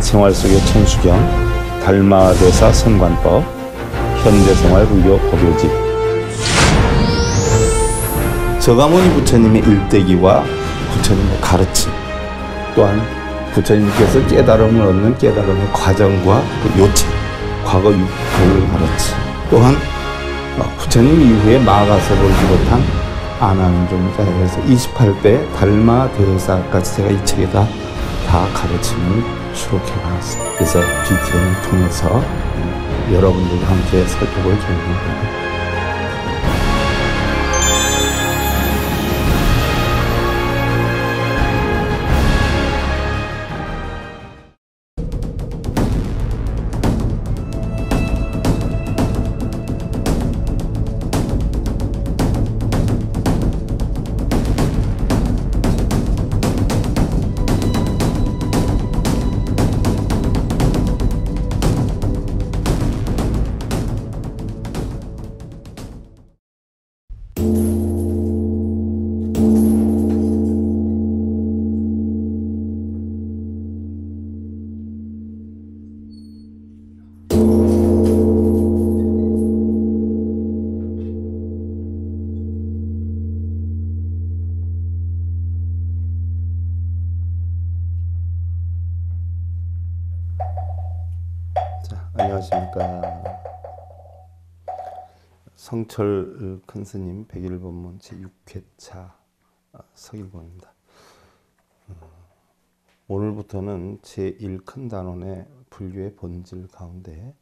생활 속의 천수경, 달마대사 선관법, 현대생활 불교 법요집. 저가모니 부처님의 일대기와 부처님의 가르침, 또한 부처님께서 깨달음을 얻는 깨달음의 과정과 그 요체, 과거 육도 가르침, 또한 부처님 이후에 마가섭을 비롯한 아난종자 해서 28대 달마 대사까지 제가 이 책에다 다 가르침을 수록해봤습니다. 그래서 BTN을 통해서 여러분들과 함께 설득을 드립니다. 성철 큰스님 100일 법문 제6회차 아, 서기본입니다. 음, 오늘부터는 제1큰 단원의 분류의 본질 가운데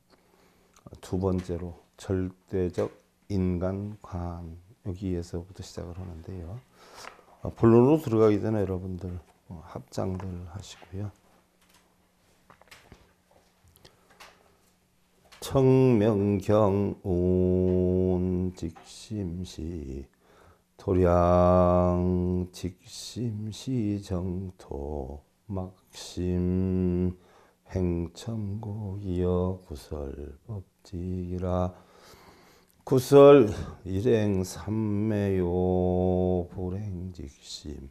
아, 두 번째로 절대적 인간관 여기에서부터 시작을 하는데요. 아, 본론으로 들어가기 전에 여러분들 어, 합장들 하시고요. 청명경 온직심시 토량 직심시 정토 막심 행천고 이어 구설법지라 구설 일행 삼매요 불행직심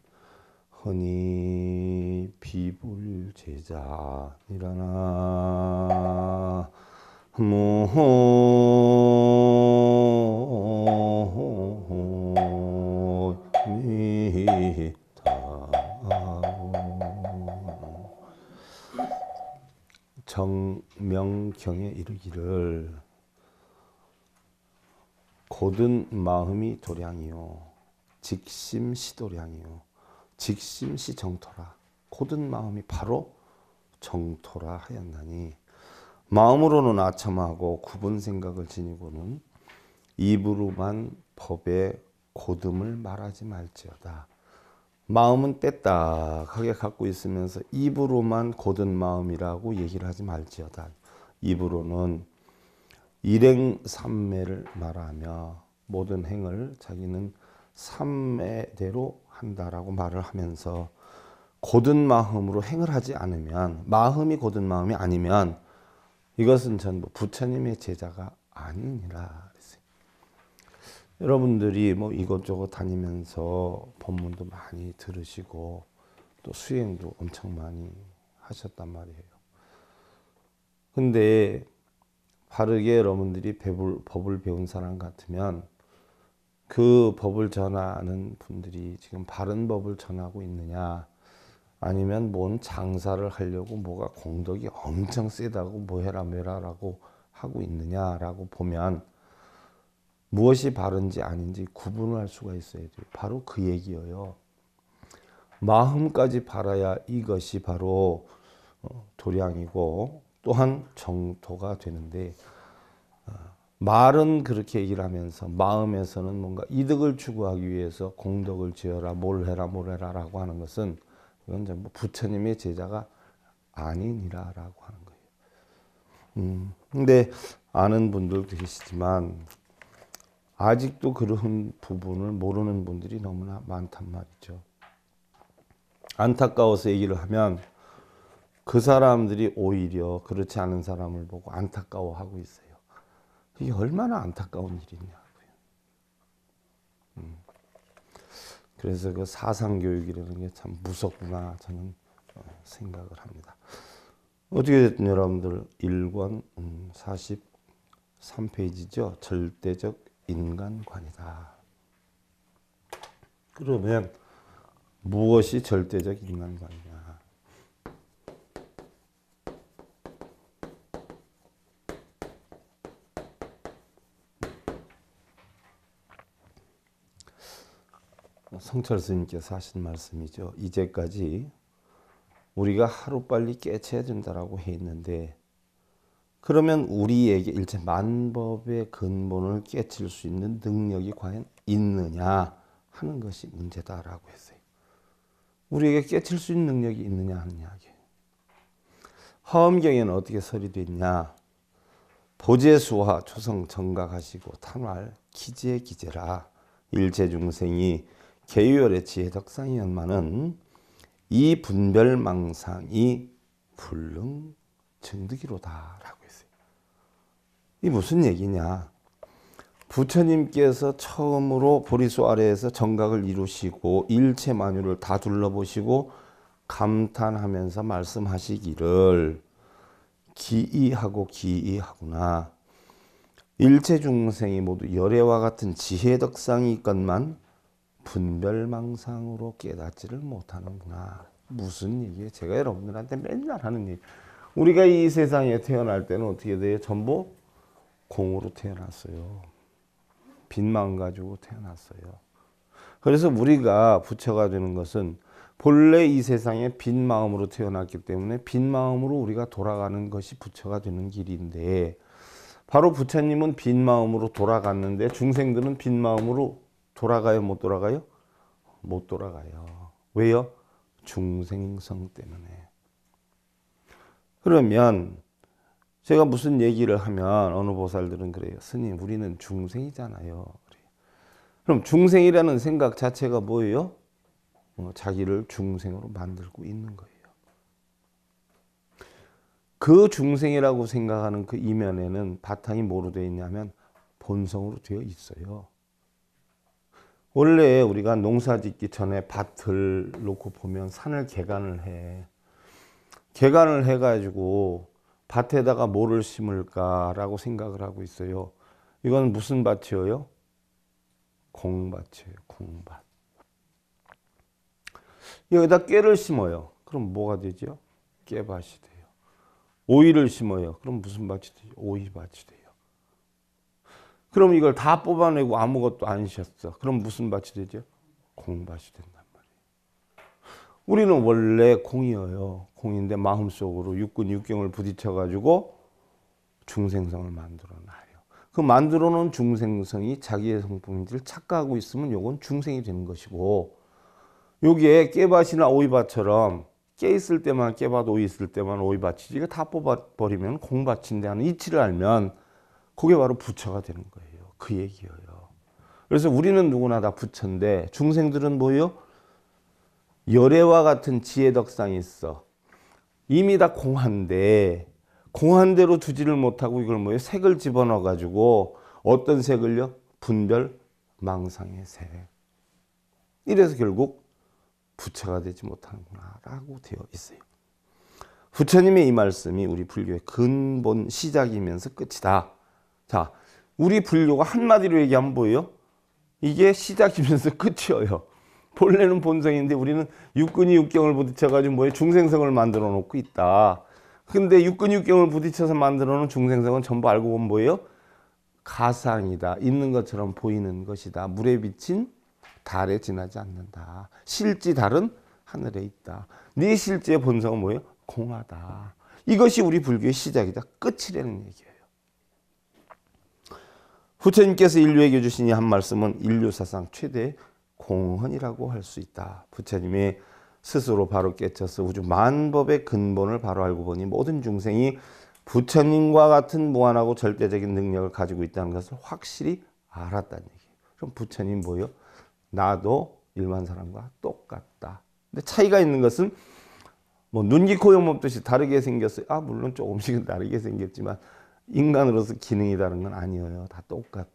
허니 비불제자 일어나 정명경에 이르기를 고든 마음이 도량이요 직심시 도량이요 직심시 정토라 고든 마음이 바로 정토라 하였나니 마음으로는 아첨하고 굽은 생각을 지니고는 입으로만 법의 고듬을 말하지 말지어다. 마음은 떼딱하게 갖고 있으면서 입으로만 고든 마음이라고 얘기를 하지 말지어다. 입으로는 일행삼매를 말하며 모든 행을 자기는 삼매대로 한다라고 말을 하면서 고든 마음으로 행을 하지 않으면 마음이 고든 마음이 아니면 이것은 전부 뭐 부처님의 제자가 아니니라 그랬어요. 여러분들이 뭐 이것저것 다니면서 법문도 많이 들으시고 또 수행도 엄청 많이 하셨단 말이에요. 근데 바르게 여러분들이 배불, 법을 배운 사람 같으면 그 법을 전하는 분들이 지금 바른 법을 전하고 있느냐 아니면 뭔 장사를 하려고 뭐가 공덕이 엄청 세다고 뭐 해라 뭐해라라고 하고 있느냐라고 보면 무엇이 바른지 아닌지 구분을 할 수가 있어야 돼요. 바로 그 얘기예요. 마음까지 바라야 이것이 바로 어, 도량이고 또한 정토가 되는데 어, 말은 그렇게 얘기를 하면서 마음에서는 뭔가 이득을 추구하기 위해서 공덕을 지어라 뭘 해라 뭘 해라라고 하는 것은 이건 이제 뭐 부처님의 제자가 아니니라라고 하는 거예요. 음, 근데 아는 분들 계시지만 아직도 그런 부분을 모르는 분들이 너무나 많단 말이죠. 안타까워서 얘기를 하면 그 사람들이 오히려 그렇지 않은 사람을 보고 안타까워하고 있어요. 이게 얼마나 안타까운 일이냐. 그래서 그 사상 교육이라는 게 참 무섭구나 저는 어, 생각을 합니다. 어떻게 됐든 여러분들 1권 43페이지죠. 음, 절대적 인간관이다. 그러면 무엇이 절대적 인간관이냐? 성철 스님께서 하신 말씀이죠. 이제까지 우리가 하루빨리 깨쳐야 된다라고 해는데 그러면 우리에게 일체 만법의 근본을 깨칠 수 있는 능력이 과연 있느냐 하는 것이 문제다라고 했어요. 우리에게 깨칠 수 있는 능력이 있느냐 하는 이야기. 화엄경에는 어떻게 설이되 냐 보재수와 초성 정각하시고 탄활 기재 기재라 일체 중생이 개유열의 지혜적상이었만은 이 분별망상이 불능 증득이로다라고 했어요. 이 무슨 얘기냐? 부처님께서 처음으로 보리수 아래에서 정각을 이루시고 일체 만유를 다 둘러보시고 감탄하면서 말씀하시기를 기이하고 기이하구나. 일체 중생이 모두 열애와 같은 지혜덕상이 있건만 분별망상으로 깨닫지를 못하는구나. 무슨 얘기예요? 제가 여러분들한테 맨날 하는 얘기. 우리가 이 세상에 태어날 때는 어떻게 돼요? 전부 공으로 태어났어요. 빛만 가지고 태어났어요. 그래서 우리가 부처가 되는 것은 본래 이 세상에 빈 마음으로 태어났기 때문에 빈 마음으로 우리가 돌아가는 것이 부처가 되는 길인데 바로 부처님은 빈 마음으로 돌아갔는데 중생들은 빈 마음으로 돌아가요 못 돌아가요? 못 돌아가요. 왜요? 중생성 때문에. 그러면 제가 무슨 얘기를 하면 어느 보살들은 그래요. 스님 우리는 중생이잖아요. 그럼 중생이라는 생각 자체가 뭐예요? 어, 자기를 중생으로 만들고 있는 거예요. 그 중생이라고 생각하는 그 이면에는 바탕이 뭐로 되어 있냐면 본성으로 되어 있어요. 원래 우리가 농사 짓기 전에 밭을 놓고 보면 산을 개간을 해. 개간을 해가지고 밭에다가 뭐를 심을까라고 생각을 하고 있어요. 이건 무슨 밭이에요? 공밭이에요. 공밭. 여기다 깨를 심어요. 그럼 뭐가 되죠? 깨밭이 돼요. 오이를 심어요. 그럼 무슨 밭이 되죠? 오이밭이 돼요. 그럼 이걸 다 뽑아내고 아무것도 안쉬었어 그럼 무슨 밭이 되죠? 공밭이 된단 말이에요. 우리는 원래 공이어요. 공인데 마음속으로 육군 육경을 부딪혀가지고 중생성을 만들어 놔요. 그 만들어 놓은 중생성이 자기의 성품인지를 착각하고 있으면 요건 중생이 되는 것이고 여기에 깨밭이나 오이밭처럼 깨 있을 때만 깨밭 오이 있을 때만 오이밭이지 이거 다 뽑아버리면 공밭인데 하는 이치를 알면 그게 바로 부처가 되는 거예요. 그 얘기예요. 그래서 우리는 누구나 다 부처인데 중생들은 뭐요? 열애와 같은 지혜덕상이 있어. 이미 다 공한데 공한대로 두지를 못하고 이걸 뭐예요? 색을 집어넣어 가지고 어떤 색을요? 분별 망상의 색. 이래서 결국 부처가 되지 못하는구나 라고 되어 있어요. 부처님의 이 말씀이 우리 불교의 근본 시작이면서 끝이다. 자, 우리 불교가 한마디로 얘기하면 뭐예요? 이게 시작이면서 끝이에요. 본래는 본성인데 우리는 육근이 육경을 부딪혀가지고 뭐에 중생성을 만들어 놓고 있다. 근데 육근이 육경을 부딪혀서 만들어 놓은 중생성은 전부 알고 보면 뭐예요? 가상이다. 있는 것처럼 보이는 것이다. 물에 비친 달에 지나지 않는다. 실지 달은 하늘에 있다. 네 실제 본성은 뭐예요? 공하다. 이것이 우리 불교의 시작이자 끝이라는 얘기예요. 부처님께서 인류에게 주신 이 한 말씀은 인류 사상 최대의 공헌이라고 할 수 있다. 부처님이 스스로 바로 깨쳐서 우주 만법의 근본을 바로 알고 보니 모든 중생이 부처님과 같은 무한하고 절대적인 능력을 가지고 있다는 것을 확실히 알았다는 얘기예요. 그럼 부처님 뭐요? 나도 일반 사람과 똑같다. 근데 차이가 있는 것은 뭐 눈, 귀, 코, 용, 몸 뜻이 다르게 생겼어요. 아 물론 조금씩은 다르게 생겼지만 인간으로서 기능이 다른 건 아니에요. 다 똑같아.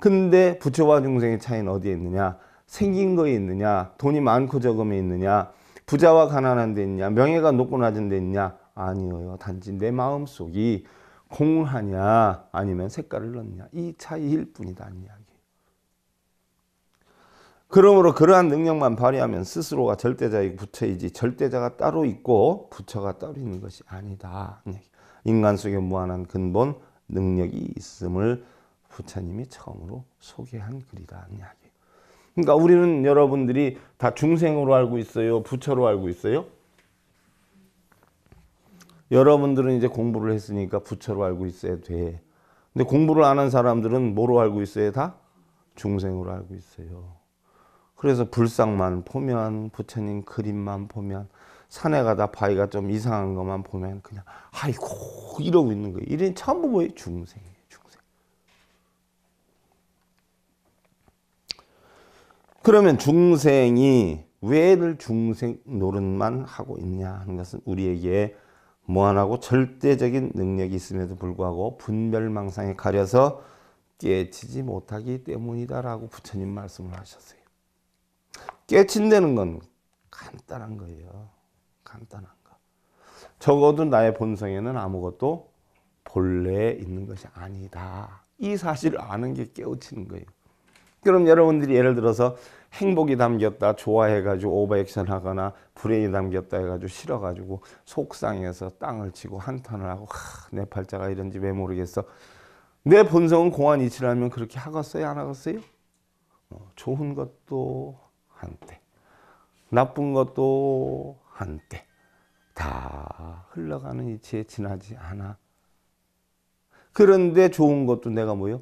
근데 부처와 중생의 차이는 어디에 있느냐? 생긴 거에 있느냐? 돈이 많고 적음에 있느냐? 부자와 가난한 데 있냐? 명예가 높고 낮은 데 있냐? 아니에요. 단지 내 마음속이 공하냐 아니면 색깔을 넣느냐 이 차이일 뿐이다 그러므로 그러한 능력만 발휘하면 스스로가 절대자이고 부처이지 절대자가 따로 있고 부처가 따로 있는 것이 아니다. 인간 속에 무한한 근본 능력이 있음을 부처님이 처음으로 소개한 글이라는 이야기예요. 그러니까 우리는 여러분들이 다 중생으로 알고 있어요? 부처로 알고 있어요? 여러분들은 이제 공부를 했으니까 부처로 알고 있어야 돼. 근데 공부를 안한 사람들은 뭐로 알고 있어야 다? 중생으로 알고 있어요. 그래서 불상만 보면 부처님 그림만 보면 산에 가다 바위가 좀 이상한 것만 보면 그냥 아이고 이러고 있는 거예요. 이런 전부 뭐예요? 중생이에요. 중생. 그러면 중생이 왜를 중생 노릇만 하고 있냐 하는 것은 우리에게 무한하고 절대적인 능력이 있음에도 불구하고 분별망상에 가려서 깨치지 못하기 때문이다라고 부처님 말씀을 하셨어요. 깨친다는 건 간단한 거예요. 간단한 거. 적어도 나의 본성에는 아무것도 본래 있는 것이 아니다. 이 사실을 아는 게 깨우치는 거예요. 그럼 여러분들이 예를 들어서 행복이 담겼다 좋아해가지고 오버액션 하거나 불행이 담겼다 해가지고 싫어가지고 속상해서 땅을 치고 한탄을 하고 하, 내 팔자가 이런지 왜 모르겠어 내 본성은 공안 이치라면 그렇게 하겠어요 안 하겠어요? 뭐 좋은 것도 한때 나쁜 것도 한때 다 흘러가는 이치에 지나지 않아. 그런데 좋은 것도 내가 뭐요?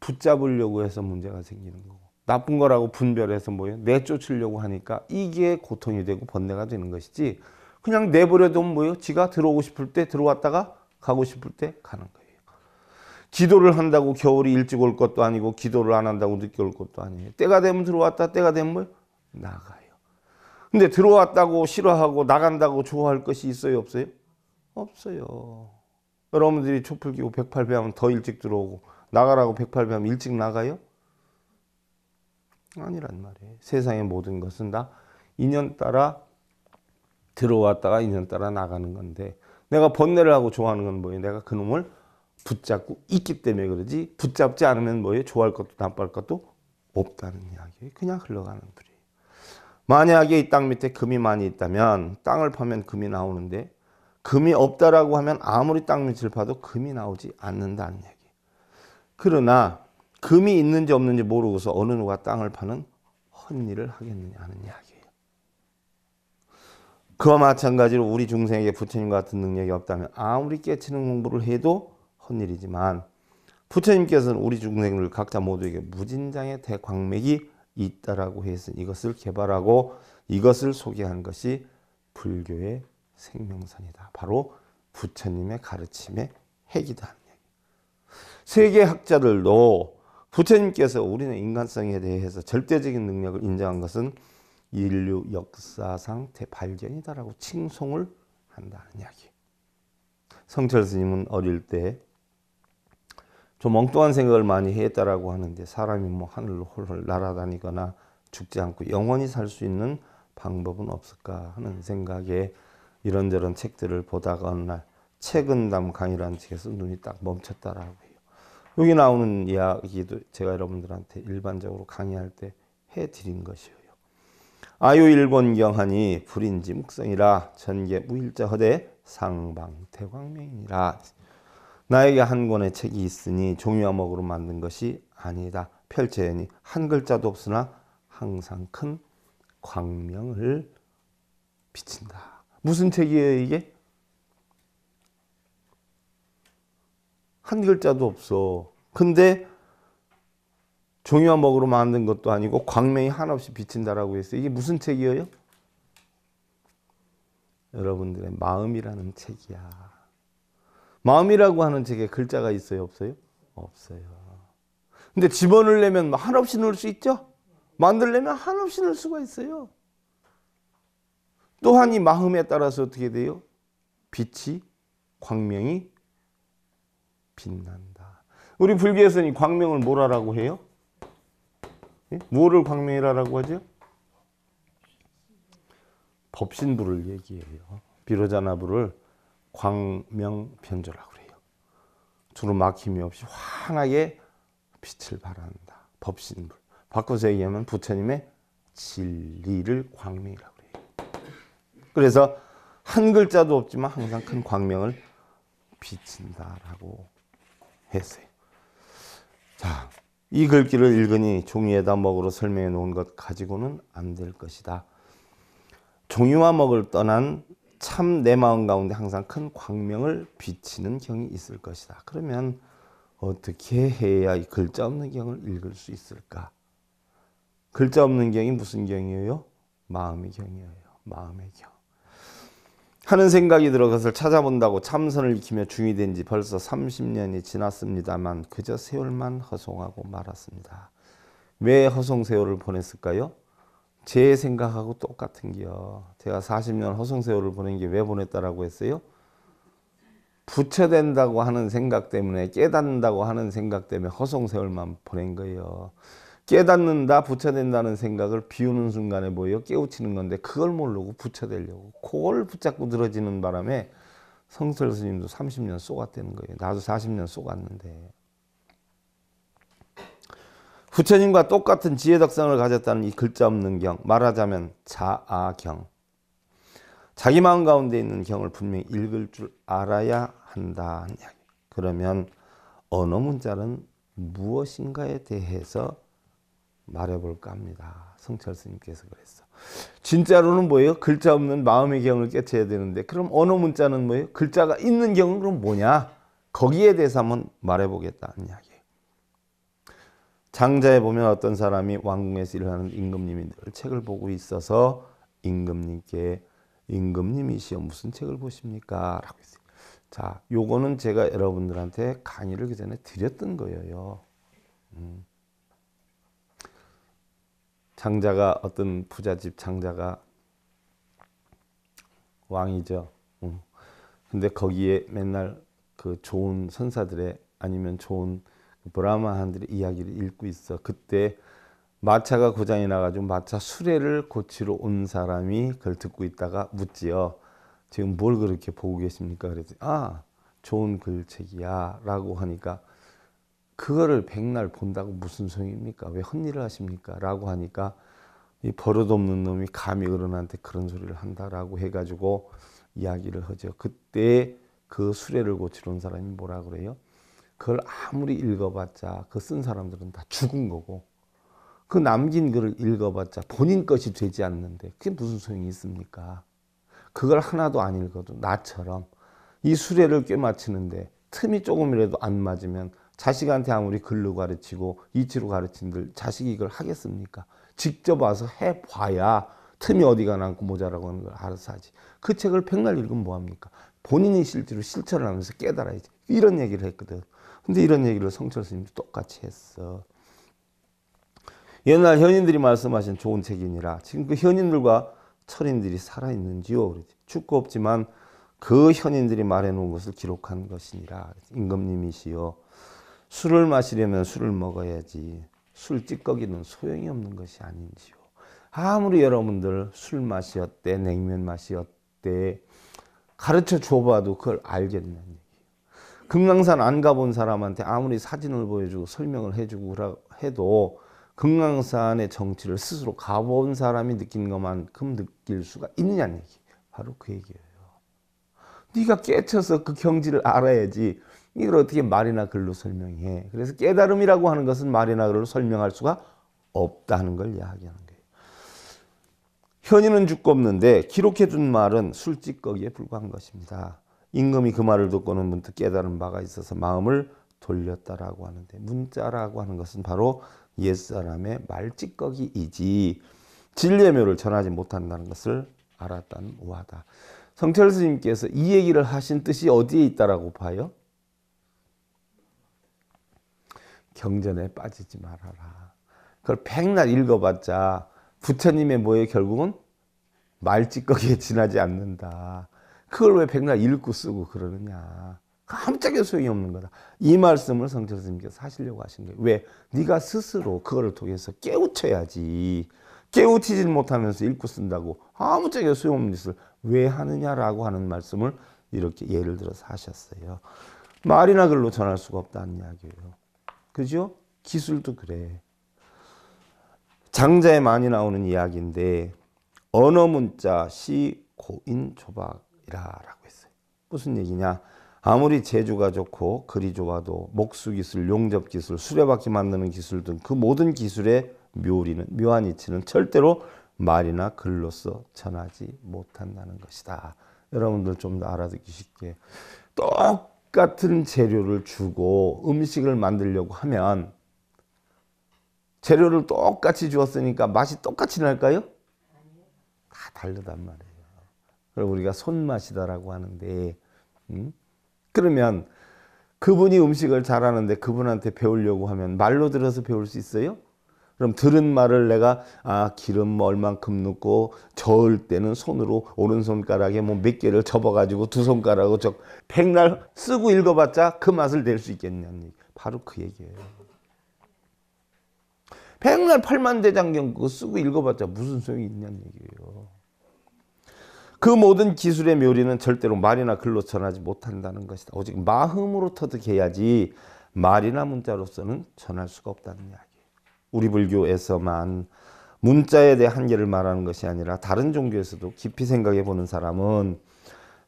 붙잡으려고 해서 문제가 생기는 거고 나쁜 거라고 분별해서 뭐요? 내쫓으려고 하니까 이게 고통이 되고 번뇌가 되는 것이지 그냥 내버려두면 뭐요? 지가 들어오고 싶을 때 들어왔다가 가고 싶을 때 가는 거예요. 기도를 한다고 겨울이 일찍 올 것도 아니고 기도를 안 한다고 늦게 올 것도 아니에요. 때가 되면 들어왔다 때가 되면 뭐 나가요. 근데 들어왔다고 싫어하고 나간다고 좋아할 것이 있어요 없어요? 없어요. 여러분들이 촛불 끼고 108배 하면 더 일찍 들어오고 나가라고 108배 하면 일찍 나가요? 아니란 말이에요. 세상의 모든 것은 다 인연 따라 들어왔다가 인연 따라 나가는 건데 내가 번뇌를 하고 좋아하는 건 뭐예요? 내가 그놈을 붙잡고 있기 때문에 그러지 붙잡지 않으면 뭐예요? 좋아할 것도 나빠할 것도 없다는 이야기예요. 그냥 흘러가는 불이에요. 만약에 이 땅 밑에 금이 많이 있다면 땅을 파면 금이 나오는데 금이 없다라고 하면 아무리 땅 밑을 파도 금이 나오지 않는다는 얘기. 그러나 금이 있는지 없는지 모르고서 어느 누가 땅을 파는 헛일을 하겠느냐 하는 이야기예요. 그와 마찬가지로 우리 중생에게 부처님 같은 능력이 없다면 아무리 깨치는 공부를 해도 헛일이지만 부처님께서는 우리 중생을 각자 모두에게 무진장의 대광맥이 있다라고 해서 이것을 개발하고 이것을 소개한 것이 불교의 생명선이다. 바로 부처님의 가르침의 핵이다. 세계학자들도 부처님께서 우리는 인간성에 대해서 절대적인 능력을 인정한 것은 인류 역사상 대발견이다라고 칭송을 한다는 이야기. 성철 스님은 어릴 때좀 엉뚱한 생각을 많이 했다라고 하는데 사람이 뭐 하늘로 홀홀 날아다니거나 죽지 않고 영원히 살 수 있는 방법은 없을까 하는 생각에 이런저런 책들을 보다가 어느 날 책은담 강의라는 책에서 눈이 딱 멈췄다라고 해요. 여기 나오는 이야기도 제가 여러분들한테 일반적으로 강의할 때 해드린 것이에요. 아유 일본경하니 불인지 묵성이라 전계 무일자 허대 상방태광명이라 나에게 한 권의 책이 있으니 종이와목으로 만든 것이 아니다. 펼쳐니 한 글자도 없으나 항상 큰 광명을 비친다. 무슨 책이에요 이게? 한 글자도 없어. 근데 종이화목으로 만든 것도 아니고 광명이 한없이 비친다라고 했어요. 이게 무슨 책이에요? 여러분들의 마음이라는 책이야. 마음이라고 하는 책에 글자가 있어요? 없어요? 없어요. 근데 집어넣 내면 한없이 넣을 수 있죠? 만들려면 한없이 넣을 수가 있어요. 또한 이 마음에 따라서 어떻게 돼요? 빛이 광명이 빛난다. 우리 불교에서는 이 광명을 뭐라고 해요? 예? 뭐를 광명이라고 하죠? 법신부를 얘기해요. 비로자나부를 광명편조라고 그래요. 주로 막힘이 없이 환하게 빛을 발한다. 법신불. 바꿔서 얘기하면 부처님의 진리를 광명이라고 그래요. 그래서 한 글자도 없지만 항상 큰 광명을 비친다라고 했어요. 자, 이 글귀를 읽으니 종이에다 먹으로 설명해 놓은 것 가지고는 안 될 것이다. 종이와 먹을 떠난 참내 마음 가운데 항상 큰 광명을 비치는 경이 있을 것이다. 그러면 어떻게 해야 이 글자 없는 경을 읽을 수 있을까? 글자 없는 경이 무슨 경이에요? 마음의 경이에요. 마음의 경. 하는 생각이 들어 그것을 찾아본다고 참선을 익히며 중이 된지 벌써 30년이 지났습니다만 그저 세월만 허송하고 말았습니다. 왜 허송 세월을 보냈을까요? 제 생각하고 똑같은 기요. 제가 40년 허송세월을 보낸 게 왜 보냈다라고 했어요? 부처된다고 하는 생각 때문에 깨닫는다고 하는 생각 때문에 허송세월만 보낸 거예요. 깨닫는다 부처된다는 생각을 비우는 순간에 뭐예 깨우치는 건데 그걸 모르고 부처되려고 그걸 붙잡고 늘어지는 바람에 성설 스님도 30년 쏘았다는 거예요. 나도 40년 쏘았는데 부처님과 똑같은 지혜덕성을 가졌다는 이 글자 없는 경, 말하자면 자아경. 자기 마음 가운데 있는 경을 분명히 읽을 줄 알아야 한다는 이야기. 그러면 언어 문자는 무엇인가에 대해서 말해볼까 합니다. 성철 스님께서 그랬어. 진짜로는 뭐예요? 글자 없는 마음의 경을 깨쳐야 되는데 그럼 언어 문자는 뭐예요? 글자가 있는 경은 그럼 뭐냐? 거기에 대해서 한번 말해보겠다는 이야기. 장자에 보면 어떤 사람이 왕궁에서 일하는 임금님들 책을 보고 있어서 임금님께 임금님이시여 무슨 책을 보십니까? 라고 했어요. 자, 요거는 제가 여러분들한테 강의를 그 전에 드렸던 거예요. 음. 장자가 어떤 부잣집 장자가 왕이죠. 음. 근데 거기에 맨날 그 좋은 선사들의 아니면 좋은 브라마한들의 이야기를 읽고 있어. 그때 마차가 고장이 나가지고 마차 수레를 고치러 온 사람이 그걸 듣고 있다가 묻지요. 지금 뭘 그렇게 보고 계십니까? 그랬더니 아 좋은 글책이야 라고 하니까 그거를 백날 본다고 무슨 소용입니까? 왜 헛일을 하십니까? 라고 하니까 이 버릇없는 놈이 감히 어른한테 그런 소리를 한다라고 해가지고 이야기를 하죠. 그때 그 수레를 고치러 온 사람이 뭐라 그래요? 그걸 아무리 읽어봤자 그 쓴 사람들은 다 죽은 거고 그 남긴 글을 읽어봤자 본인 것이 되지 않는데 그게 무슨 소용이 있습니까? 그걸 하나도 안 읽어도 나처럼 이 수레를 꿰맞추는데 틈이 조금이라도 안 맞으면 자식한테 아무리 글로 가르치고 이치로 가르친들 자식이 이걸 하겠습니까? 직접 와서 해봐야 틈이 어디가 남고 모자라고 하는 걸 알아서 하지. 그 책을 백날 읽으면 뭐합니까? 본인이 실제로 실천을 하면서 깨달아야지. 이런 얘기를 했거든. 근데 이런 얘기를 성철 스님도 똑같이 했어. 옛날 현인들이 말씀하신 좋은 책이니라. 지금 그 현인들과 철인들이 살아있는지요? 축구 없지만 그 현인들이 말해놓은 것을 기록한 것이니라. 임금님이시요. 술을 마시려면 술을 먹어야지. 술 찌꺼기는 소용이 없는 것이 아닌지요. 아무리 여러분들 술 맛이 어때, 냉면 맛이 어때 가르쳐 줘봐도 그걸 알겠느냐. 금강산 안 가본 사람한테 아무리 사진을 보여주고 설명을 해주고 해도 금강산의 정치를 스스로 가본 사람이 느낀 것만큼 느낄 수가 있느냐는 얘기 바로 그 얘기예요. 네가 깨쳐서 그 경지를 알아야지 이걸 어떻게 말이나 글로 설명해. 그래서 깨달음이라고 하는 것은 말이나 글로 설명할 수가 없다는 걸 이야기하는 거예요. 현인은 죽고 없는데 기록해둔 말은 술찌꺼기에 불과한 것입니다. 임금이 그 말을 듣고는 문득 깨달은 바가 있어서 마음을 돌렸다라고 하는데 문자라고 하는 것은 바로 옛사람의 말찌꺼기이지 진례묘를 전하지 못한다는 것을 알았다는 우하다. 성철 스님께서 이 얘기를 하신 뜻이 어디에 있다라고 봐요? 경전에 빠지지 말아라. 그걸 백날 읽어봤자 부처님의 뭐에 결국은 말찌꺼기에 지나지 않는다. 그걸 왜 백날 읽고 쓰고 그러느냐. 깜짝이 소용이 없는 거다. 이 말씀을 성철 스님께서 하시려고 하신 거예요. 왜? 네가 스스로 그거를 통해서 깨우쳐야지. 깨우치질 못하면서 읽고 쓴다고 아무짝에 소용없는 짓을 왜 하느냐라고 하는 말씀을 이렇게 예를 들어서 하셨어요. 말이나 글로 전할 수가 없다는 이야기예요. 그죠? 기술도 그래. 장자에 많이 나오는 이야기인데 언어 문자 시 고인 조박 이라라고 했어요. 무슨 얘기냐? 아무리 재주가 좋고 글이 좋아도 목수 기술, 용접 기술, 수레바퀴 만드는 기술 등그 모든 기술의 묘리는 묘한 이치는 절대로 말이나 글로서 전하지 못한다는 것이다. 여러분들 좀 더 알아듣기 쉽게 똑같은 재료를 주고 음식을 만들려고 하면 재료를 똑같이 주었으니까 맛이 똑같이 날까요? 다 다르단 말이에요. 그걸 우리가 손맛이다라고 하는데 음? 그러면 그분이 음식을 잘하는데 그분한테 배우려고 하면 말로 들어서 배울 수 있어요? 그럼 들은 말을 내가 아 기름 얼만큼 넣고 저을 때는 손으로 오른손가락에 뭐 몇 개를 접어가지고 두 손가락으로 적 백날 쓰고 읽어봤자 그 맛을 낼 수 있겠냐는 바로 그 얘기예요. 백날 팔만대장경 그거 쓰고 읽어봤자 무슨 소용이 있냐는 얘기예요. 그 모든 기술의 묘리는 절대로 말이나 글로 전하지 못한다는 것이다. 오직 마음으로 터득해야지 말이나 문자로서는 전할 수가 없다는 이야기. 우리 불교에서만 문자에 대한 한계를 말하는 것이 아니라 다른 종교에서도 깊이 생각해 보는 사람은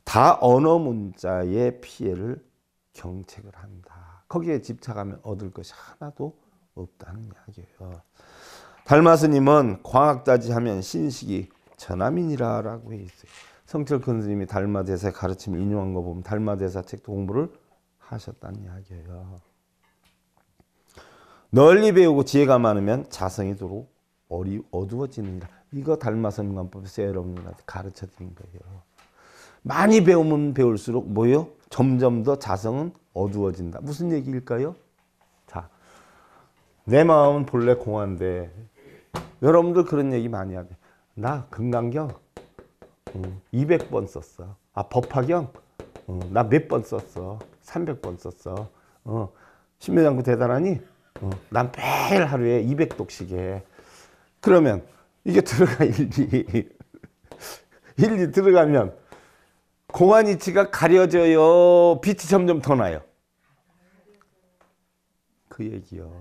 다 언어 문자의 피해를 경책을 한다. 거기에 집착하면 얻을 것이 하나도 없다는 이야기예요. 달마스님은 광학다지 하면 신식이 전함인이라라고 있어요. 성철 큰스님이 달마대사 가르침 인용한 거 보면 달마대사 책도 공부를 하셨다는 이야기예요. 널리 배우고 지혜가 많으면 자성이 도로 어리, 어두워지느니라. 이거 달마선관법에서 여러분들한테 가르쳐 드린 거예요. 많이 배우면 배울수록 뭐요? 점점 더 자성은 어두워진다. 무슨 얘기일까요? 자, 내 마음은 본래 공한데 여러분들 그런 얘기 많이 하죠. 나 금강경 200번 음, 썼어. 아 법화경 음, 나몇 번 썼어. 300번 썼어. 어, 신매장구 대단하니? 어, 난 매일 하루에 200독씩 해. 그러면 이게 들어가 일리 일리 들어가면 공안이치가 가려져요. 빛이 점점 더 나요. 그 얘기요.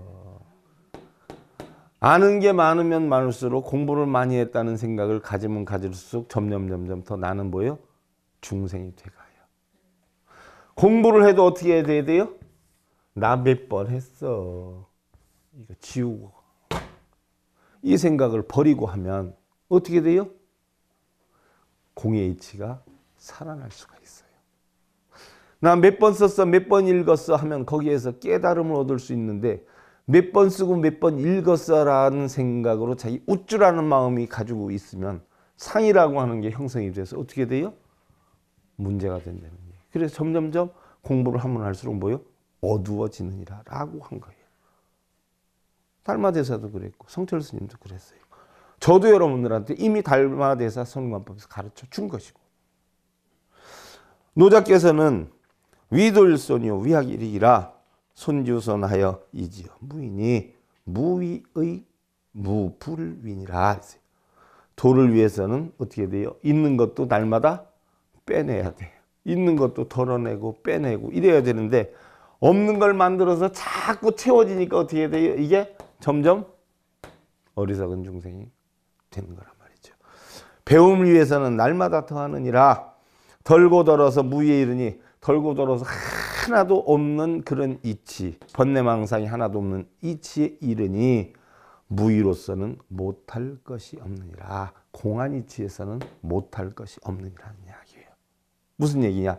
아는 게 많으면 많을수록 공부를 많이 했다는 생각을 가지면 가질수록 점점 점점 더 나는 뭐예요? 중생이 돼가요. 공부를 해도 어떻게 해야 돼요? 나 몇 번 했어. 이거 지우고. 이 생각을 버리고 하면 어떻게 돼요? 공의 이치가 살아날 수가 있어요. 나 몇 번 썼어, 몇 번 읽었어 하면 거기에서 깨달음을 얻을 수 있는데 몇번 쓰고 몇 번 읽었어라는 생각으로 자기 우쭐하는 마음이 가지고 있으면 상이라고 하는 게 형성이 돼서 어떻게 돼요? 문제가 된다는 거예요. 그래서 점점점 공부를 하면 할수록 뭐요? 어두워지느니라 라고 한 거예요. 달마대사도 그랬고 성철 스님도 그랬어요. 저도 여러분들한테 이미 달마대사 선관법에서 가르쳐 준 것이고 노자께서는 위돌소니오 위학일이라 손주선하여 이지요. 무인이 무위의 무불윈이라 했어요. 도를 위해서는 어떻게 돼요? 있는 것도 날마다 빼내야 돼요. 있는 것도 덜어내고 빼내고 이래야 되는데 없는 걸 만들어서 자꾸 채워지니까 어떻게 돼요? 이게 점점 어리석은 중생이 되는 거란 말이죠. 배움을 위해서는 날마다 더하느니라 덜고 덜어서 무위에 이르니 덜고 덜어서 하나도 없는 그런 이치 번뇌망상이 하나도 없는 이치에 이르니 무의로서는 못할 것이 없느니라 공안 이치에서는 못할 것이 없느니라는 이야기예요 무슨 얘기냐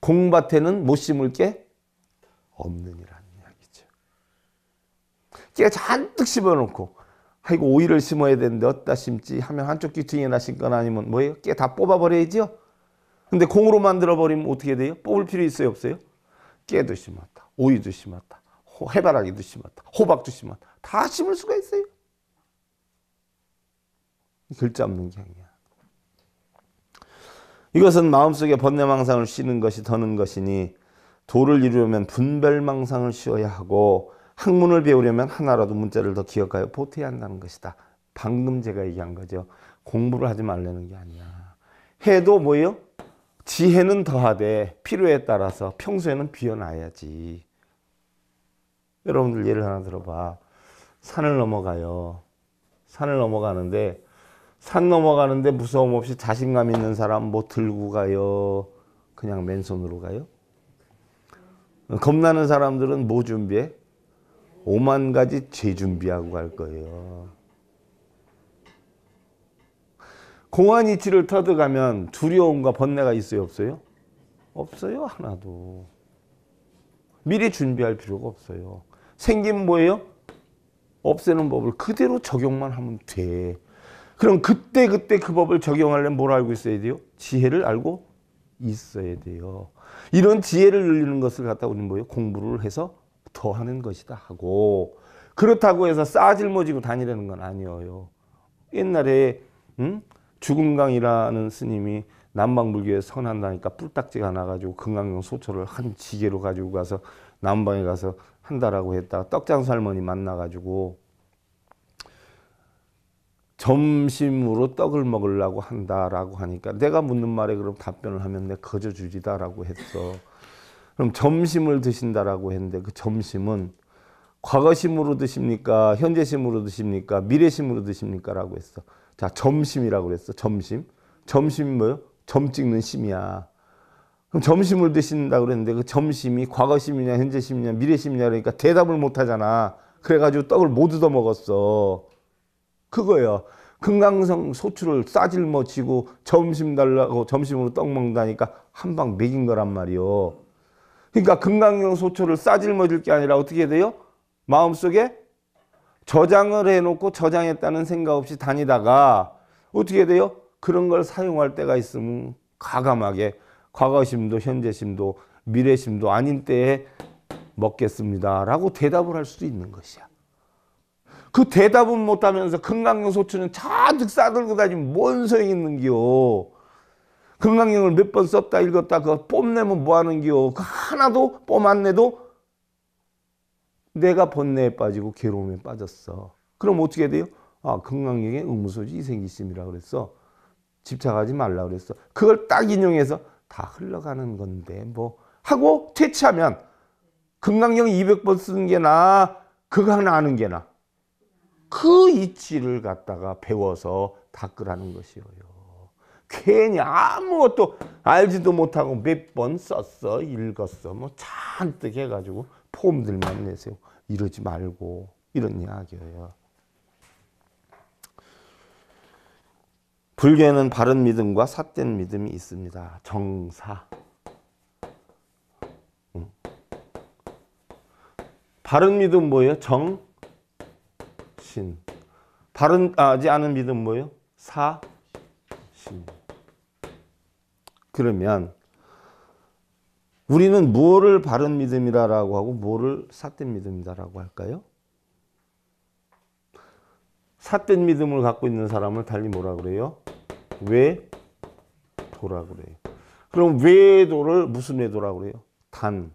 공밭에는 못 심을 게 없느니라는 이야기죠 제가 잔뜩 심어놓고 아이고 오이를 심어야 되는데 어디다 심지 하면 한쪽 귀퉁이나 심거나 아니면 뭐예요? 깨 다 뽑아버려야죠 근데 공으로 만들어버리면 어떻게 돼요? 뽑을 필요 있어요? 없어요? 깨도 심하다. 오이도 심하다. 해바라기도 심하다. 호박도 심하다. 다 심을 수가 있어요. 글자 없는 게 아니야. 이것은 마음속에 번뇌망상을 씌는 것이 더는 것이니 도를 이루려면 분별망상을 씌워야 하고 학문을 배우려면 하나라도 문자를 더 기억하여 보태야 한다는 것이다. 방금 제가 얘기한 거죠. 공부를 하지 말라는 게 아니야. 해도 뭐예요? 지혜는 더하되 필요에 따라서 평소에는 비워놔야지. 여러분들 예를 하나 들어봐. 산을 넘어가요. 산을 넘어가는데 산 넘어가는데 무서움 없이 자신감 있는 사람 뭐 들고 가요? 그냥 맨손으로 가요? 겁나는 사람들은 뭐 준비해? 오만 가지 죄 준비하고 갈 거예요. 공안 이치를 터득하면 두려움과 번뇌가 있어요 없어요? 없어요 하나도 미리 준비할 필요가 없어요 생긴 뭐예요? 없애는 법을 그대로 적용만 하면 돼 그럼 그때그때 그 법을 적용하려면 뭘 알고 있어야 돼요? 지혜를 알고 있어야 돼요 이런 지혜를 늘리는 것을 갖다 우리는 뭐예요? 공부를 해서 더 하는 것이다 하고 그렇다고 해서 싸질머지고 다니라는 건 아니에요 옛날에 음? 주금강이라는 스님이 남방불교에 선한다니까 뿔딱지가 나가지고 금강경 소초를 한 지게로 가지고 가서 남방에 가서 한다라고 했다가 떡장수 할머니 만나가지고 점심으로 떡을 먹으려고 한다라고 하니까 내가 묻는 말에 그럼 답변을 하면 내 거저주지다라고 했어. 그럼 점심을 드신다라고 했는데 그 점심은 과거심으로 드십니까? 현재심으로 드십니까? 미래심으로 드십니까? 라고 했어. 자, 점심이라고 그랬어. 점심. 점심 뭐요? 점 찍는 심이야. 그럼 점심을 드신다 그랬는데 그 점심이 과거심이냐 현재심이냐 미래심이냐 그러니까 대답을 못 하잖아. 그래가지고 떡을 못 얻어 먹었어. 그거예요. 금강성 소추를 싸질머치고 뭐 점심 달라고 점심으로 떡 먹는다니까 한 방 먹인 거란 말이요. 그러니까 금강성 소추를 싸질머질 뭐 게 아니라 어떻게 돼요? 마음속에 저장을 해놓고 저장했다는 생각 없이 다니다가 어떻게 돼요? 그런 걸 사용할 때가 있으면 과감하게 과거심도 현재심도 미래심도 아닌 때에 먹겠습니다. 라고 대답을 할 수도 있는 것이야. 그 대답은 못하면서 금강경 소추는 자득 싸들고 다니면 뭔 소용이 있는겨. 기 금강경을 몇 번 썼다 읽었다 그거 뽐내면 뭐하는겨. 기그 하나도 뽐 안 내도 내가 번뇌에 빠지고 괴로움에 빠졌어. 그럼 어떻게 돼요? 아, 금강경의 의무소지 생기심이라 그랬어. 집착하지 말라 그랬어. 그걸 딱 인용해서 다 흘러가는 건데 뭐 하고 퇴치하면 금강경 200번 쓰는 게 나아 그거 나는게나그 이치를 갖다가 배워서 닦으라는 것이에요 괜히 아무것도 알지도 못하고 몇 번 썼어 읽었어 뭐 잔뜩 해가지고 폼들만 내세요 이러지 말고 이런 이야기예요. 불교에는 바른 믿음과 삿된 믿음이 있습니다. 정사. 바른 믿음 뭐예요? 정신. 바른하지 아, 않은 믿음 뭐예요? 사신. 그러면 우리는 뭐를 바른 믿음이라고 하고 뭐를 삿된 믿음이라고 할까요? 삿된 믿음을 갖고 있는 사람을 달리 뭐라 그래요? 외도라 그래요. 그럼 외도를 무슨 외도라 그래요? 단,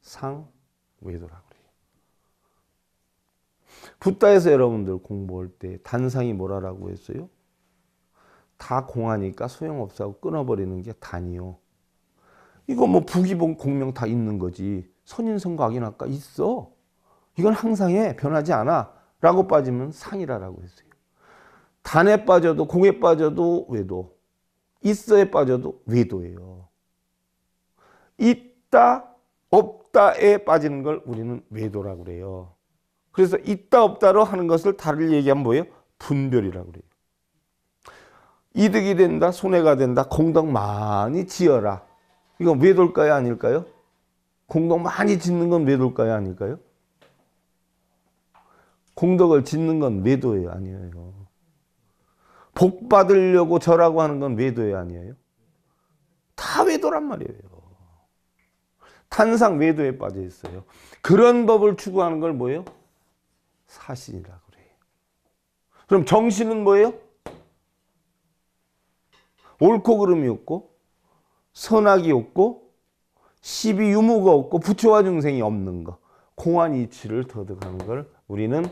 상, 외도라 그래요. 붓다에서 여러분들 공부할 때 단상이 뭐라라고 했어요? 다 공하니까 소용없어 고 끊어버리는 게 단이요. 이거 뭐 부기본 공명 다 있는 거지. 선인선거 악인학과 있어. 이건 항상해. 변하지 않아. 라고 빠지면 상이라라고 했어요. 단에 빠져도 공에 빠져도 외도. 있어에 빠져도 외도예요. 있다 없다에 빠지는 걸 우리는 외도라고 그래요. 그래서 있다 없다로 하는 것을 다를 얘기하면 뭐예요? 분별이라고 그래요. 이득이 된다, 손해가 된다, 공덕 많이 지어라. 이거 외돌가요 아닐까요? 공덕 많이 짓는 건 외돌가요 아닐까요? 공덕을 짓는 건 외도예요 아니에요. 복 받으려고 저라고 하는 건 외도예요 아니에요. 다 외도란 말이에요. 탄상 외도에 빠져 있어요. 그런 법을 추구하는 걸 뭐예요? 사신이라고 그래요. 그럼 정신은 뭐예요? 옳고 그름이 없고 선악이 없고 시비 유무가 없고 부처와 중생이 없는 것 공안 이치를 터득한 걸 우리는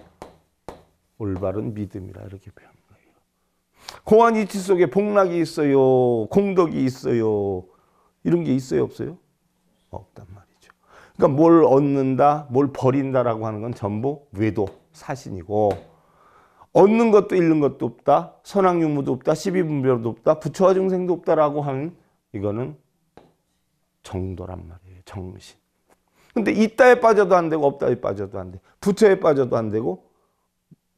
올바른 믿음이라 이렇게 표현 거예요. 공안 이치 속에 복락이 있어요. 공덕이 있어요. 이런 게 있어요 없어요? 없단 말이죠. 그러니까 뭘 얻는다 뭘 버린다라고 하는 건 전부 외도 사신이고 얻는 것도 잃는 것도 없다 선악유무도 없다 시비분별도 없다 부처와 중생도 없다라고 하는 이거는 정도란 말이에요. 정신. 근데 있다에 빠져도 안 되고 없다에 빠져도 안 돼. 부처에 빠져도 안 되고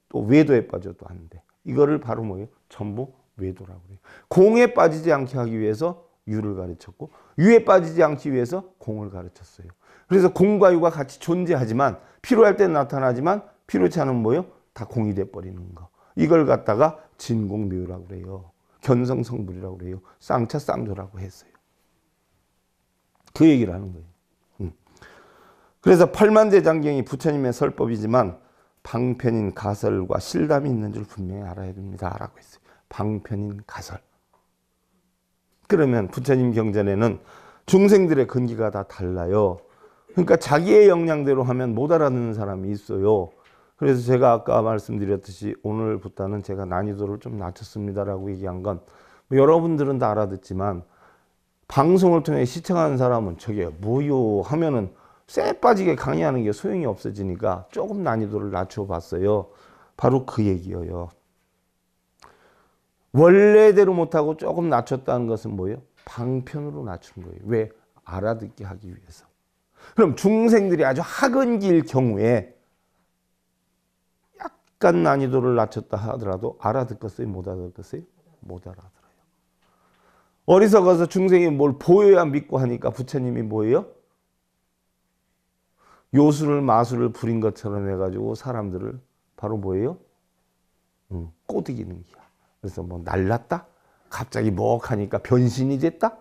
또 외도에 빠져도 안 돼. 이거를 바로 뭐예요? 전부 외도라고 해요. 공에 빠지지 않게 하기 위해서 유를 가르쳤고 유에 빠지지 않기 위해서 공을 가르쳤어요. 그래서 공과 유가 같이 존재하지만 필요할 때 나타나지만 필요치 않은 뭐요? 다 공이 돼 버리는 거. 이걸 갖다가 진공묘라고 그래요. 견성 성불이라고 그래요. 쌍차 쌍조라고 했어요. 그 얘기를 하는 거예요. 음. 그래서 팔만대 장경이 부처님의 설법이지만 방편인 가설과 실담이 있는 줄 분명히 알아야 됩니다. 라고 했어요. 방편인 가설. 그러면 부처님 경전에는 중생들의 근기가 다 달라요. 그러니까 자기의 역량대로 하면 못 알아듣는 사람이 있어요. 그래서 제가 아까 말씀드렸듯이 오늘부터는 제가 난이도를 좀 낮췄습니다라고 얘기한 건 뭐 여러분들은 다 알아듣지만 방송을 통해 시청하는 사람은 저게 뭐요 하면은 쎄 빠지게 강의하는 게 소용이 없어지니까 조금 난이도를 낮춰봤어요. 바로 그 얘기예요. 원래대로 못하고 조금 낮췄다는 것은 뭐예요? 방편으로 낮춘 거예요. 왜? 알아듣게 하기 위해서. 그럼 중생들이 아주 학은기 경우에 약간 난이도를 낮췄다 하더라도 알아듣겠어요? 못 알아듣겠어요? 못 알아들어요. 어리석어서 중생이 뭘 보여야 믿고 하니까 부처님이 뭐예요? 요술을 마술을 부린 것처럼 해가지고 사람들을 바로 뭐예요? 음, 꼬드기는 기야. 그래서 뭐 날랐다? 갑자기 먹하니까 변신이 됐다?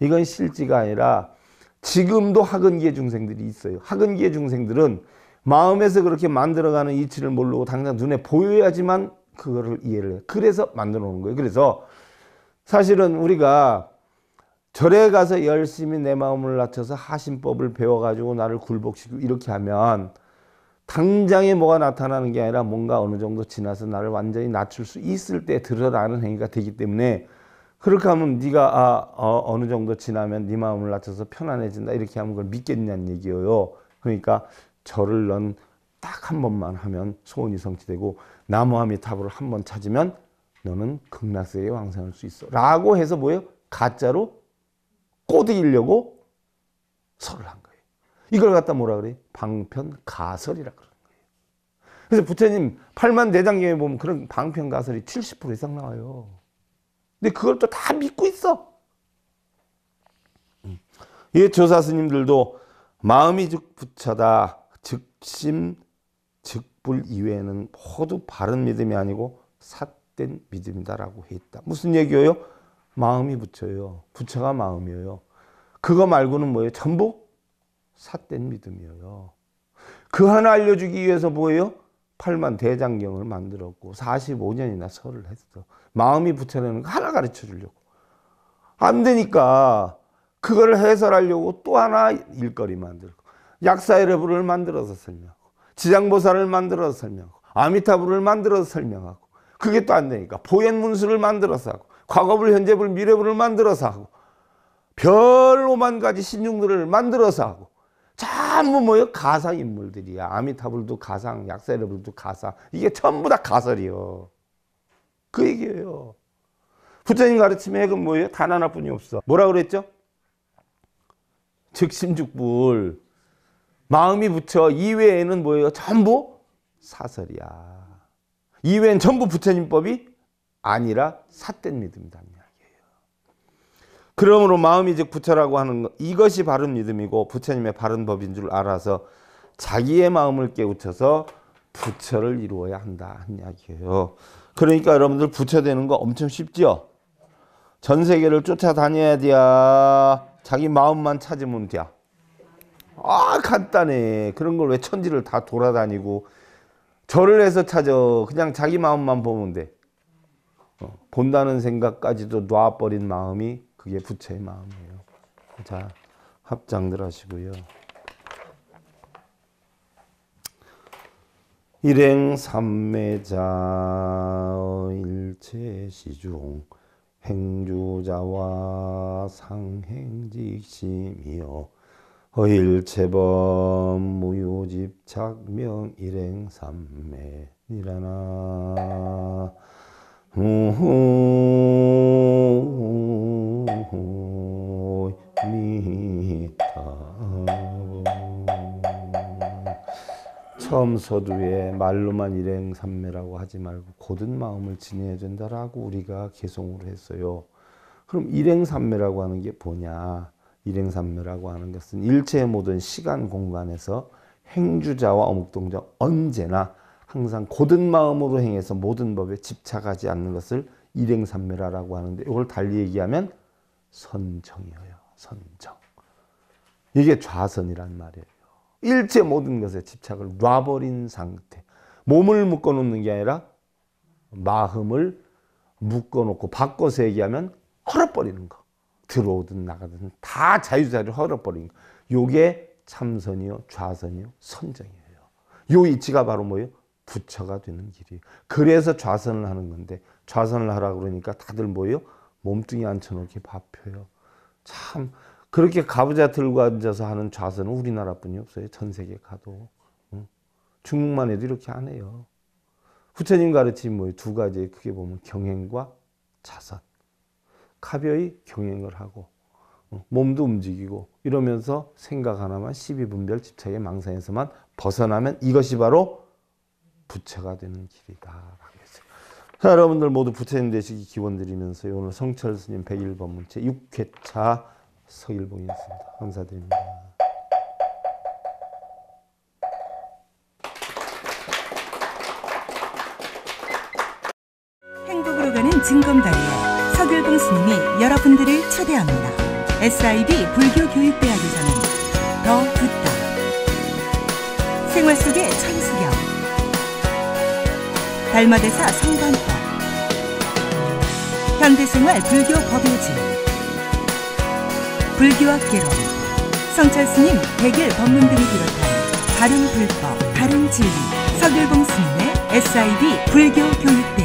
이건 실지가 아니라 지금도 학은기의 중생들이 있어요. 학은기의 중생들은 마음에서 그렇게 만들어가는 이치를 모르고 당장 눈에 보여야지만 그거를 이해를 해요. 그래서 만들어 놓은 거예요. 그래서 사실은 우리가 절에 가서 열심히 내 마음을 낮춰서 하심법을 배워가지고 나를 굴복시키고 이렇게 하면 당장에 뭐가 나타나는 게 아니라 뭔가 어느 정도 지나서 나를 완전히 낮출 수 있을 때 드러나는 행위가 되기 때문에 그렇게 하면 네가 아, 어, 어느 정도 지나면 네 마음을 낮춰서 편안해진다 이렇게 하면 그걸 믿겠냐는 얘기예요. 그러니까 절을 넌딱 한 번만 하면 소원이 성취되고 나무아미타불을 한번 찾으면 너는 극락세계 왕생할 수 있어. 라고 해서 뭐예요? 가짜로 꼬드기려고 설을 한 거예요. 이걸 갖다 뭐라 그래? 방편가설이라 그러는 거예요. 그래서 부처님 8만 대장경에 보면 그런 방편가설이 70% 이상 나와요. 근데 그걸 또 다 믿고 있어. 음. 예, 조사 스님들도 마음이 즉부처다. 입심 즉불 이외에는 모두 바른 믿음이 아니고 삿된 믿음이다라고 했다. 무슨 얘기예요? 마음이 부처예요. 부처가 마음이에요. 그거 말고는 뭐예요? 전부 삿된 믿음이에요. 그 하나 알려주기 위해서 뭐예요? 팔만 대장경을 만들었고 45년이나 설을 했어. 마음이 부처라는 거 하나 가르쳐 주려고. 안 되니까 그거 해설하려고 또 하나 일거리 만들고 약사의 러브를 만들어서 설명하고 지장보살을 만들어서 설명하고 아미타불을 만들어서 설명하고 그게 또 안 되니까 보현 문수를 만들어서 하고 과거불 현재불 미래불을 만들어서 하고 별 오만 가지 신중들을 만들어서 하고 전부 뭐요 예 가상 인물들이야 아미타불도 가상 약사의불도 가상 이게 전부 다 가설이요 그 얘기예요 부처님 가르침의 핵은 그 뭐예요 단 하나뿐이 없어 뭐라 그랬죠 즉심죽불 마음이 붙여 이외에는 뭐예요? 전부 사설이야. 이외엔 전부 부처님법이 아니라 삿된 믿음이다. 그러므로 마음이 즉 부처라고 하는 것, 이것이 바른 믿음이고 부처님의 바른 법인 줄 알아서 자기의 마음을 깨우쳐서 부처를 이루어야 한다 한 이야기예요. 그러니까 여러분들 부처 되는 거 엄청 쉽지전 세계를 쫓아다녀야 돼야 자기 마음만 찾으면 돼아 간단해 그런 걸 왜 천지를 다 돌아다니고 절을 해서 찾아 그냥 자기 마음만 보면 돼 어, 본다는 생각까지도 놔버린 마음이 그게 부처의 마음이에요 자 합장들 하시고요 일행 삼매자 일체 시중 행주자와 상행직심이요 허일 제범 무효집 작명 일행 삼매니라나 처음 서두에 말로만 일행 삼매라고 하지 말고 고든 마음을 지내야 된다라고 우리가 개송을 했어요. 그럼 일행 삼매라고 하는 게 뭐냐? 일행삼묘라고 하는 것은 일체의 모든 시간 공간에서 행주자와 어묵동자 언제나 항상 고든 마음으로 행해서 모든 법에 집착하지 않는 것을 일행삼매라라고 하는데 이걸 달리 얘기하면 선정이에요. 선정. 이게 좌선이란 말이에요. 일체 모든 것에 집착을 놔버린 상태. 몸을 묶어놓는 게 아니라 마음을 묶어놓고 바꿔서 얘기하면 헐어버리는 거. 들어오든 나가든 다 자유자재로 헐어버린 거. 요게 참선이요, 좌선이요, 선정이에요. 요 이치가 바로 뭐예요? 부처가 되는 길이에요. 그래서 좌선을 하는 건데 좌선을 하라 그러니까 다들 뭐예요? 몸뚱이 앉혀놓기 바빠요. 참 그렇게 가부좌 들고 앉아서 하는 좌선은 우리나라뿐이 없어요. 전 세계 가도. 응? 중국만 해도 이렇게 안 해요. 부처님 가르침 뭐두 가지 크게 보면 경행과 자선. 가벼이 경행을 하고 어, 몸도 움직이고 이러면서 생각 하나만 12분별 집착의 망상에서만 벗어나면 이것이 바로 부처가 되는 길이다. 자, 여러분들 모두 부처님 되시기 기원 드리면서 오늘 성철 스님 101번문 제 6회차 서일봉이었습니다. 감사드립니다. 한글봉 스님이 여러분들을 초대합니다. SIB 불교교육대학에서는 더 듣다. 생활 속의 천수경. 달마대사 성관법. 현대생활 불교 법요지. 불교학 개론. 성철 스님 백일 법문 등을 비롯한 다른 불법, 다른 진리. 서글봉 스님의 SIB 불교교육대학.